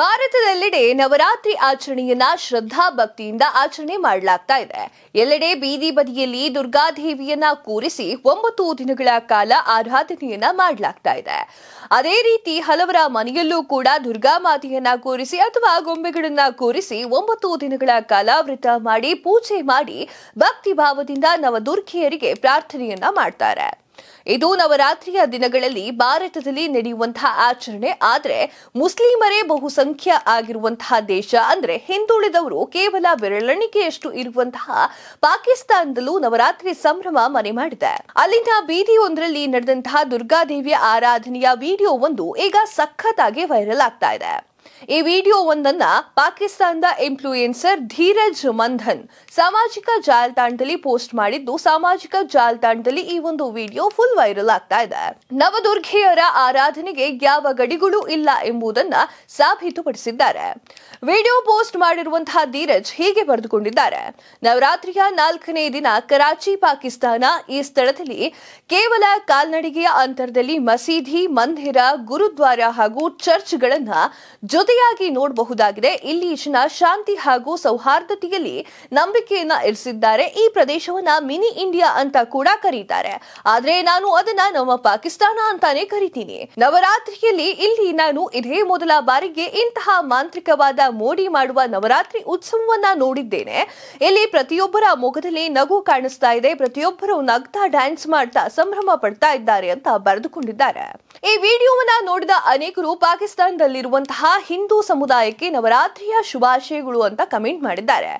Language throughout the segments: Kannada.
ಭಾರತದೆಲ್ಲೆಡೆ ನವರಾತ್ರಿ ಆಚರಣೆಯನ್ನ ಶ್ರದ್ಧಾ ಭಕ್ತಿಯಿಂದ ಆಚರಣೆ ಮಾಡಲಾಗ್ತಾ ಇದೆ ಎಲ್ಲೆಡೆ ಬೀದಿ ಬದಿಯಲ್ಲಿ ದುರ್ಗಾದೇವಿಯನ್ನ ಕೂರಿಸಿ ಒಂಬತ್ತು ದಿನಗಳ ಕಾಲ ಆರಾಧನೆಯನ್ನ ಮಾಡಲಾಗ್ತಾ ಇದೆ ಅದೇ ರೀತಿ ಹಲವರ ಮನೆಯಲ್ಲೂ ಕೂಡ ದುರ್ಗಾ ಮಾತೆಯನ್ನ ಕೂರಿಸಿ ಅಥವಾ ಗೊಂಬೆಗಳನ್ನ ಕೂರಿಸಿ ಒಂಬತ್ತು ದಿನಗಳ ಕಾಲ ವ್ರತ ಮಾಡಿ ಪೂಜೆ ಮಾಡಿ ಭಕ್ತಿ ಭಾವದಿಂದ ನವದುರ್ಗಿಯರಿಗೆ ಪ್ರಾರ್ಥನೆಯನ್ನ ಮಾಡ್ತಾರೆ ಇದು ನವರಾತ್ರಿಯ ದಿನಗಳಲ್ಲಿ ಭಾರತದಲ್ಲಿ ನಡೆಯುವಂತಹ ಆಚರಣೆ ಆದರೆ ಮುಸ್ಲಿಮರೇ ಬಹುಸಂಖ್ಯಾ ಆಗಿರುವಂತಹ ದೇಶ ಅಂದ್ರೆ ಹಿಂದುಳಿದವರು ಕೇವಲ ಬೆರಳೆಣಿಕೆಯಷ್ಟು ಇರುವಂತಹ ಪಾಕಿಸ್ತಾನದಲ್ಲೂ ನವರಾತ್ರಿ ಸಂಭ್ರಮ ಮನೆ ಮಾಡಿದೆ ಅಲ್ಲಿನ ಬೀದಿಯೊಂದರಲ್ಲಿ ನಡೆದಂತಹ ದುರ್ಗಾದೇವಿಯ ಆರಾಧನೆಯ ವಿಡಿಯೋ ಒಂದು ಈಗ ಸಖತ್ತಾಗಿ ವೈರಲ್ ಆಗ್ತಾ ಇದೆ ಈ ವಿಡಿಯೋ ಒಂದನ್ನ ಪಾಕಿಸ್ತಾನದ ಇನ್ಫ್ಲೂಯೆನ್ಸರ್ ಧೀರಜ್ ಮಂಧನ್ ಸಾಮಾಜಿಕ ಜಾಲತಾಣದಲ್ಲಿ ಪೋಸ್ಟ್ ಮಾಡಿದ್ದು ಸಾಮಾಜಿಕ ಜಾಲತಾಣದಲ್ಲಿ ಈ ಒಂದು ವಿಡಿಯೋ ಫುಲ್ ವೈರಲ್ ಆಗ್ತಾ ಇದೆ ನವದುರ್ಗೆಯರ ಆರಾಧನೆಗೆ ಯಾವ ಗಡಿಗಳು ಇಲ್ಲ ಎಂಬುದನ್ನ ಸಾಬೀತುಪಡಿಸಿದ್ದಾರೆ ವಿಡಿಯೋ ಪೋಸ್ಟ್ ಮಾಡಿರುವಂತಹ ಧೀರಜ್ ಹೀಗೆ ಬರೆದುಕೊಂಡಿದ್ದಾರೆ ನವರಾತ್ರಿಯ ನಾಲ್ಕನೇ ದಿನ ಕರಾಚಿ ಪಾಕಿಸ್ತಾನ ಈ ಸ್ಥಳದಲ್ಲಿ ಕೇವಲ ಕಾಲ್ನಡಿಗೆಯ ಅಂತರದಲ್ಲಿ ಮಸೀದಿ ಮಂದಿರ ಗುರುದ್ವಾರ ಹಾಗೂ ಚರ್ಚ್ಗಳನ್ನ ಜೊತೆಯಾಗಿ ನೋಡಬಹುದಾಗಿದೆ ಇಲ್ಲಿ ಜನ ಶಾಂತಿ ಹಾಗೂ ಸೌಹಾರ್ದತೆಯಲ್ಲಿ ನಂಬಿಕೆಯನ್ನ ಇರಿಸಿದ್ದಾರೆ ಈ ಪ್ರದೇಶವನ್ನ ಮಿನಿ ಇಂಡಿಯಾ ಅಂತ ಕೂಡ ಕರೀತಾರೆ ಆದ್ರೆ ನಾನು ಅದನ್ನ ನಮ್ಮ ಪಾಕಿಸ್ತಾನ ಅಂತಾನೆ ಕರಿತೀನಿ ನವರಾತ್ರಿಯಲ್ಲಿ ಇಲ್ಲಿ ನಾನು ಇದೇ ಮೊದಲ ಬಾರಿಗೆ ಇಂತಹ ಮಾಂತ್ರಿಕವಾದ ಮೋಡಿ ಮಾಡುವ ನವರಾತ್ರಿ ಉತ್ಸವವನ್ನ ನೋಡಿದ್ದೇನೆ ಇಲ್ಲಿ ಪ್ರತಿಯೊಬ್ಬರ ಮುಖದಲ್ಲಿ ನಗು ಕಾಣಿಸ್ತಾ ಇದೆ ಪ್ರತಿಯೊಬ್ಬರು ನಗ್ತಾ ಡ್ಯಾನ್ಸ್ ಮಾಡ್ತಾ ಸಂಭ್ರಮ ಪಡ್ತಾ ಇದ್ದಾರೆ ಅಂತ ಬರೆದುಕೊಂಡಿದ್ದಾರೆ ಈ ವಿಡಿಯೋವನ್ನ ನೋಡಿದ ಅನೇಕರು ಪಾಕಿಸ್ತಾನದಲ್ಲಿರುವಂತಹ ಹಿಂದೂ ಸಮುದಾಯಕ್ಕೆ ನವರಾತ್ರಿಯ ಶುಭಾಶಯಗಳು ಅಂತ ಕಮೆಂಟ್ ಮಾಡಿದ್ದಾರೆ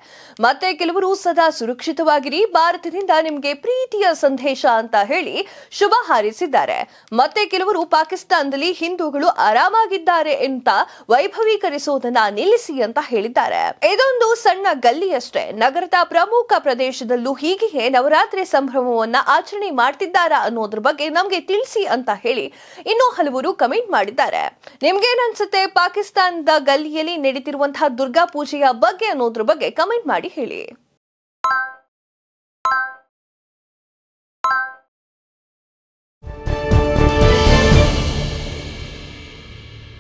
ಮತ್ತೆ ಕೆಲವರು ಸದಾ ಸುರಕ್ಷಿತವಾಗಿರಿ ಭಾರತದಿಂದ ನಿಮಗೆ ಪ್ರೀತಿಯ ಸಂದೇಶ ಅಂತ ಹೇಳಿ ಶುಭ ಹಾರೈಸಿದ್ದಾರೆ ಮತ್ತೆ ಕೆಲವರು ಪಾಕಿಸ್ತಾನದಲ್ಲಿ ಹಿಂದೂಗಳು ಆರಾಮಾಗಿದ್ದಾರೆ ಅಂತ ವೈಭವೀಕರಿಸೋದನ್ನ ನಿಲ್ಲಿಸಿ ಅಂತ ಹೇಳಿದ್ದಾರೆ ಇದೊಂದು ಸಣ್ಣ ಗಲ್ಲಿಯಷ್ಟೇ ನಗರದ ಪ್ರಮುಖ ಪ್ರದೇಶದಲ್ಲೂ ಹೀಗೆಯೇ ನವರಾತ್ರಿ ಸಂಭ್ರಮವನ್ನ ಆಚರಣೆ ಮಾಡ್ತಿದ್ದಾರಾ ಅನ್ನೋದ್ರ ಬಗ್ಗೆ ನಮಗೆ ತಿಳಿಸಿ ಅಂತ ಹೇಳಿ ಇನ್ನೂ ಹಲವರು ಕಮೆಂಟ್ ಮಾಡಿದ್ದಾರೆ ಏನನ್ಸುತ್ತೆ ಪಾಕಿಸ್ತಾನ ಪಾಕಿಸ್ತಾನದ ಗಲ್ಲಿಯಲ್ಲಿ ನಡೀತಿರುವಂತಹ ದುರ್ಗಾ ಪೂಜೆಯ ಬಗ್ಗೆ ಅನ್ನೋದ್ರ ಬಗ್ಗೆ ಕಮೆಂಟ್ ಮಾಡಿ ಹೇಳಿ